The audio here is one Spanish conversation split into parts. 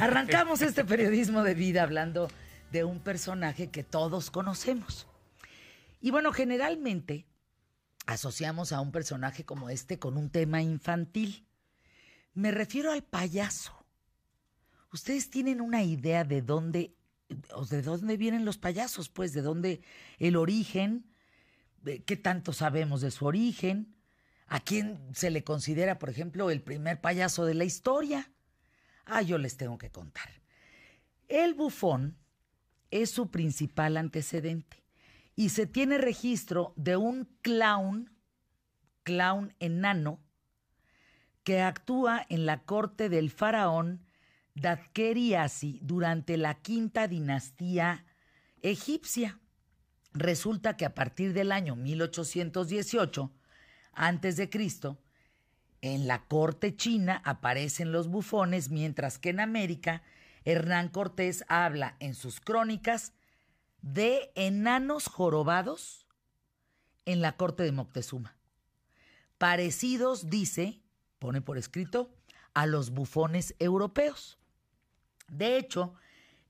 Arrancamos este periodismo de vida hablando de un personaje que todos conocemos. Y bueno, generalmente asociamos a un personaje como este con un tema infantil. Me refiero al payaso. ¿Ustedes tienen una idea de dónde, de dónde vienen los payasos? Pues, de dónde el origen, eh, qué tanto sabemos de su origen, a quién se le considera, por ejemplo, el primer payaso de la historia. Ah, yo les tengo que contar. El bufón es su principal antecedente y se tiene registro de un clown, clown enano, que actúa en la corte del faraón Dadkeriasi durante la quinta dinastía egipcia. Resulta que a partir del año 1818 antes de Cristo, en la corte china aparecen los bufones, mientras que en América Hernán Cortés habla en sus crónicas de enanos jorobados en la corte de Moctezuma. Parecidos, dice, pone por escrito, a los bufones europeos. De hecho,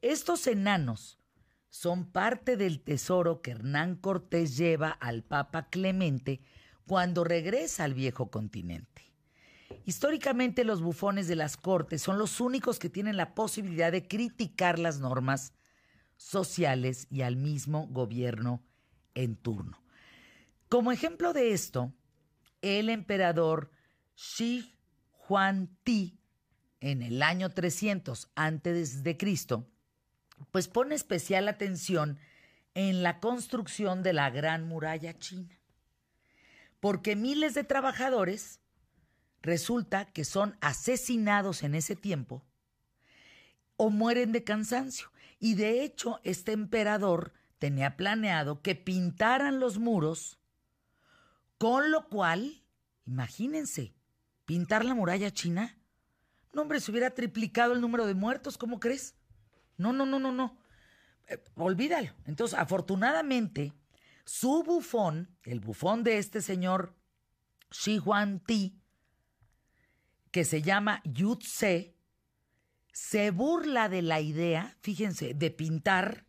estos enanos son parte del tesoro que Hernán Cortés lleva al Papa Clemente cuando regresa al viejo continente. Históricamente los bufones de las Cortes son los únicos que tienen la posibilidad de criticar las normas sociales y al mismo gobierno en turno. Como ejemplo de esto, el emperador Xi Huang Ti, en el año 300 antes de Cristo, pues pone especial atención en la construcción de la Gran Muralla China, porque miles de trabajadores resulta que son asesinados en ese tiempo o mueren de cansancio. Y de hecho, este emperador tenía planeado que pintaran los muros, con lo cual, imagínense, pintar la muralla china. No, hombre, se hubiera triplicado el número de muertos, ¿cómo crees? No, no, no, no, no. Eh, olvídalo. Entonces, afortunadamente, su bufón, el bufón de este señor Xi Huan Ti, que se llama Yutse, se burla de la idea, fíjense, de pintar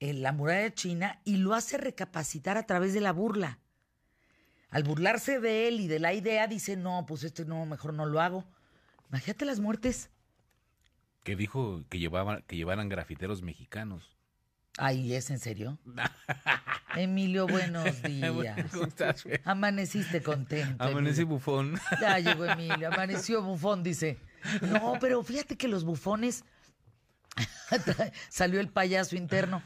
en la muralla china y lo hace recapacitar a través de la burla. Al burlarse de él y de la idea, dice, no, pues esto no, mejor no lo hago. Imagínate las muertes. Que dijo que, llevaban, que llevaran grafiteros mexicanos. Ay, ¿es en serio? Emilio, buenos días. ¿Cómo estás? Amaneciste contento. Amanecí bufón. Ya llegó Emilio, amaneció bufón, dice. No, pero fíjate que los bufones... Salió el payaso interno.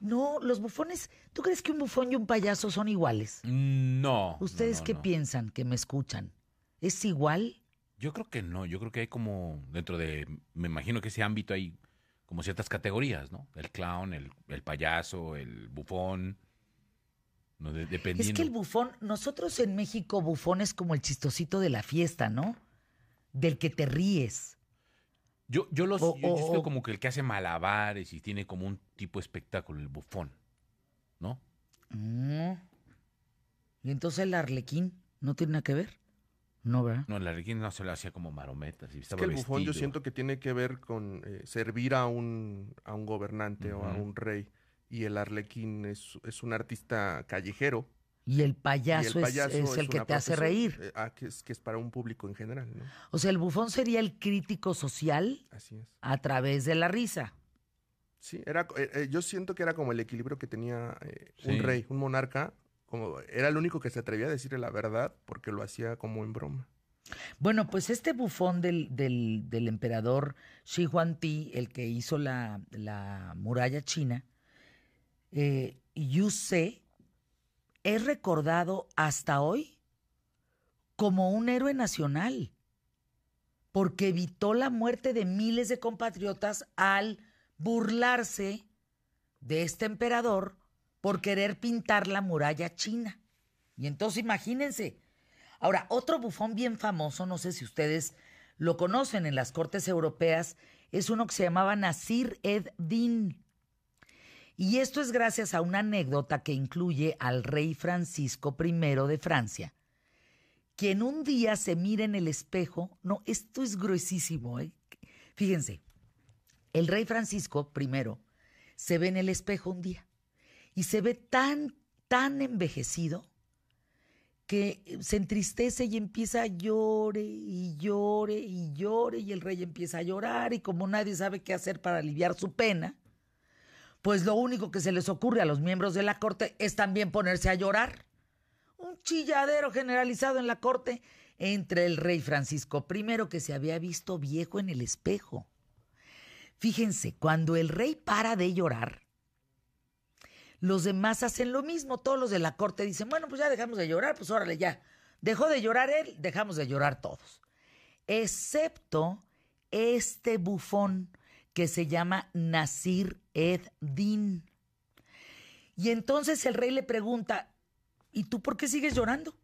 No, los bufones, ¿tú crees que un bufón y un payaso son iguales? Mm, no. ¿Ustedes qué piensan que me escuchan? ¿Es igual? Yo creo que no, yo creo que hay como, dentro de, me imagino que ese ámbito hay como ciertas categorías, ¿no? El clown, el, payaso, el bufón. Es que el bufón, nosotros en México, bufón es como el chistosito de la fiesta, ¿no? Del que te ríes. Yo, yo lo como que el que hace malabares y tiene como un tipo de espectáculo, el bufón, ¿no? Mm. Y entonces el arlequín no tiene nada que ver. No, No, el arlequín no se lo hacía como marometa. Si es que el bufón yo siento que tiene que ver con eh, servir a un, a un gobernante o a un rey. Y el arlequín es, un artista callejero. Y el payaso, es, el que te hace reír. Eh, ah, que, es, que es para un público en general. O sea, el bufón sería el crítico social a través de la risa. Sí, era, eh, yo siento que era como el equilibrio que tenía un rey, un monarca, era el único que se atrevía a decirle la verdad porque lo hacía como en broma. Bueno, pues este bufón del, del, emperador Shi Ti, el que hizo la, la muralla china, eh, Yu es recordado hasta hoy como un héroe nacional, porque evitó la muerte de miles de compatriotas al burlarse de este emperador por querer pintar la muralla china. Y entonces imagínense. Ahora, otro bufón bien famoso, no sé si ustedes lo conocen en las cortes europeas, es uno que se llamaba Nasir ed-Din. Y esto es gracias a una anécdota que incluye al rey Francisco I de Francia, quien un día se mira en el espejo. No, esto es gruesísimo. ¿eh? Fíjense, el rey Francisco I se ve en el espejo un día y se ve tan, tan envejecido que eh, se entristece y empieza a llore y llore y llore y el rey empieza a llorar y como nadie sabe qué hacer para aliviar su pena, pues lo único que se les ocurre a los miembros de la corte es también ponerse a llorar. Un chilladero generalizado en la corte entre el rey Francisco I que se había visto viejo en el espejo. Fíjense, cuando el rey para de llorar, los demás hacen lo mismo, todos los de la corte dicen, bueno, pues ya dejamos de llorar, pues órale, ya. Dejó de llorar él, dejamos de llorar todos. Excepto este bufón que se llama Nasir Ed-Din. Y entonces el rey le pregunta, ¿y tú por qué sigues llorando?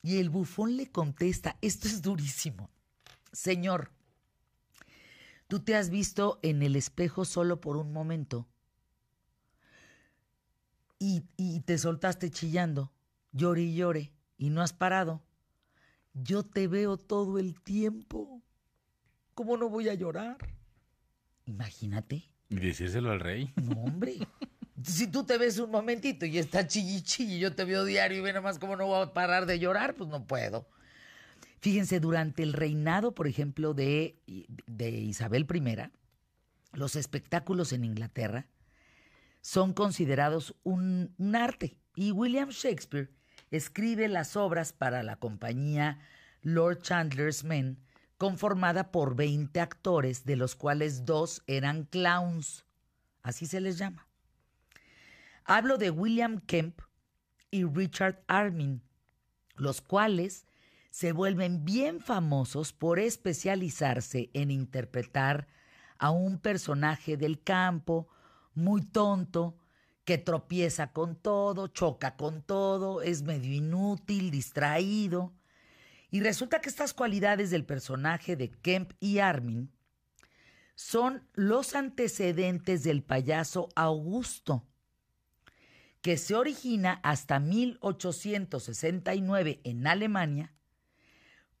Y el bufón le contesta, esto es durísimo. Señor, tú te has visto en el espejo solo por un momento y, te soltaste chillando, llore y llore, y no has parado, yo te veo todo el tiempo. ¿Cómo no voy a llorar? Imagínate. Y decírselo al rey. No, hombre. si tú te ves un momentito y está chilli y yo te veo diario y ve nomás cómo no voy a parar de llorar, pues no puedo. Fíjense, durante el reinado, por ejemplo, de, de Isabel I, los espectáculos en Inglaterra son considerados un, arte y William Shakespeare escribe las obras para la compañía Lord Chandler's Men, conformada por 20 actores, de los cuales dos eran clowns, así se les llama. Hablo de William Kemp y Richard Armin, los cuales se vuelven bien famosos por especializarse en interpretar a un personaje del campo muy tonto, que tropieza con todo, choca con todo, es medio inútil, distraído. Y resulta que estas cualidades del personaje de Kemp y Armin son los antecedentes del payaso Augusto, que se origina hasta 1869 en Alemania,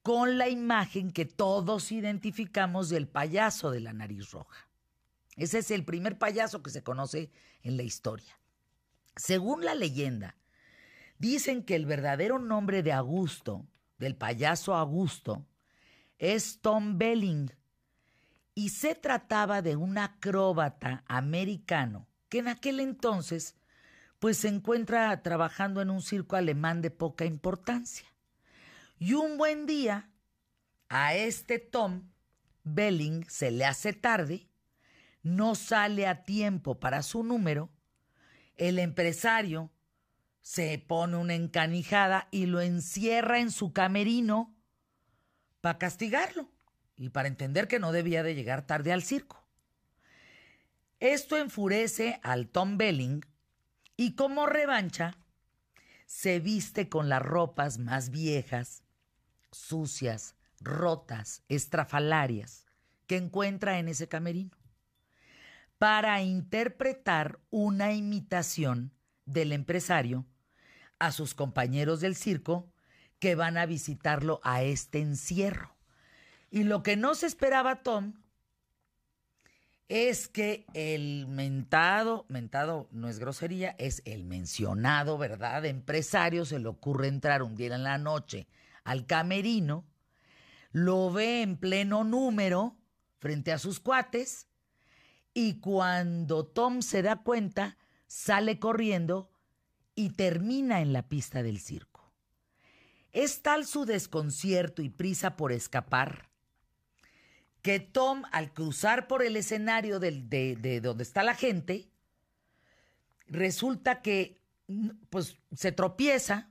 con la imagen que todos identificamos del payaso de la nariz roja. Ese es el primer payaso que se conoce en la historia. Según la leyenda, dicen que el verdadero nombre de Augusto, del payaso Augusto, es Tom Belling y se trataba de un acróbata americano que en aquel entonces pues se encuentra trabajando en un circo alemán de poca importancia. Y un buen día a este Tom Belling se le hace tarde no sale a tiempo para su número, el empresario se pone una encanijada y lo encierra en su camerino para castigarlo y para entender que no debía de llegar tarde al circo. Esto enfurece al Tom Belling y como revancha se viste con las ropas más viejas, sucias, rotas, estrafalarias que encuentra en ese camerino para interpretar una imitación del empresario a sus compañeros del circo que van a visitarlo a este encierro. Y lo que no se esperaba Tom es que el mentado, mentado no es grosería, es el mencionado, ¿verdad? Empresario se le ocurre entrar un día en la noche al camerino, lo ve en pleno número frente a sus cuates y cuando Tom se da cuenta, sale corriendo y termina en la pista del circo. Es tal su desconcierto y prisa por escapar que Tom, al cruzar por el escenario de, donde está la gente, resulta que pues, se tropieza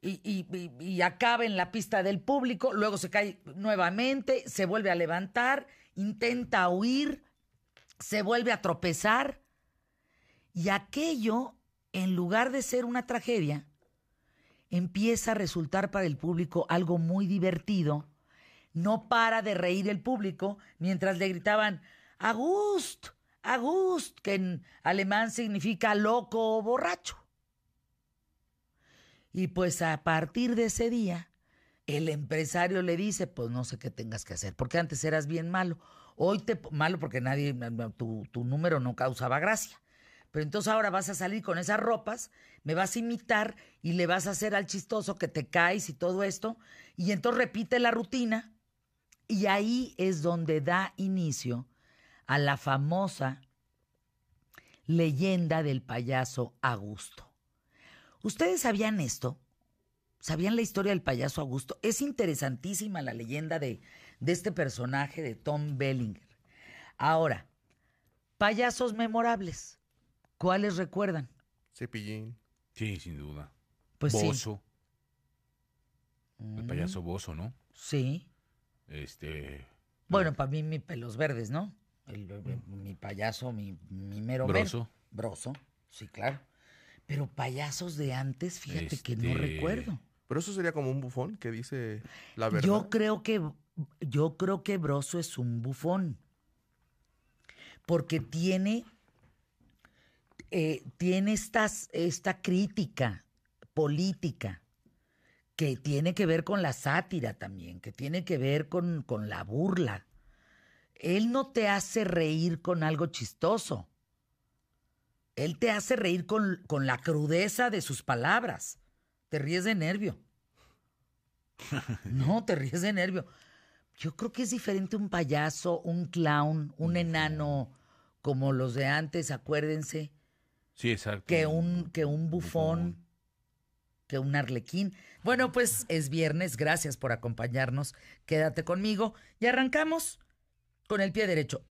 y, y, acaba en la pista del público, luego se cae nuevamente, se vuelve a levantar, intenta huir, se vuelve a tropezar y aquello, en lugar de ser una tragedia, empieza a resultar para el público algo muy divertido. No para de reír el público mientras le gritaban, August, Agust, que en alemán significa loco o borracho. Y pues a partir de ese día, el empresario le dice, pues no sé qué tengas que hacer, porque antes eras bien malo. Hoy te... Malo porque nadie... Tu, tu número no causaba gracia. Pero entonces ahora vas a salir con esas ropas, me vas a imitar y le vas a hacer al chistoso que te caes y todo esto. Y entonces repite la rutina. Y ahí es donde da inicio a la famosa leyenda del payaso Augusto. ¿Ustedes sabían esto? ¿Sabían la historia del payaso Augusto? Es interesantísima la leyenda de, de este personaje de Tom Bellinger. Ahora, payasos memorables. ¿Cuáles recuerdan? Cepillín. Sí, sin duda. Pues Bozo. El mm. payaso Bozo, ¿no? Sí. Este. Bueno, eh, para mí mi pelos verdes, ¿no? Mm. mi payaso, mi, mi mero. Broso. Broso, sí, claro. Pero payasos de antes, fíjate que no este, recuerdo. Pero eso sería como un bufón que dice la verdad. Yo creo que, yo creo que Broso es un bufón. Porque tiene, eh, tiene esta crítica política que tiene que ver con la sátira también, que tiene que ver con, con la burla. Él no te hace reír con algo chistoso. Él te hace reír con, con la crudeza de sus palabras te ríes de nervio. No, te ríes de nervio. Yo creo que es diferente un payaso, un clown, un enano como los de antes, acuérdense. Sí, exacto. Que un, que un bufón, bufón, que un arlequín. Bueno, pues es viernes, gracias por acompañarnos. Quédate conmigo y arrancamos con el pie derecho.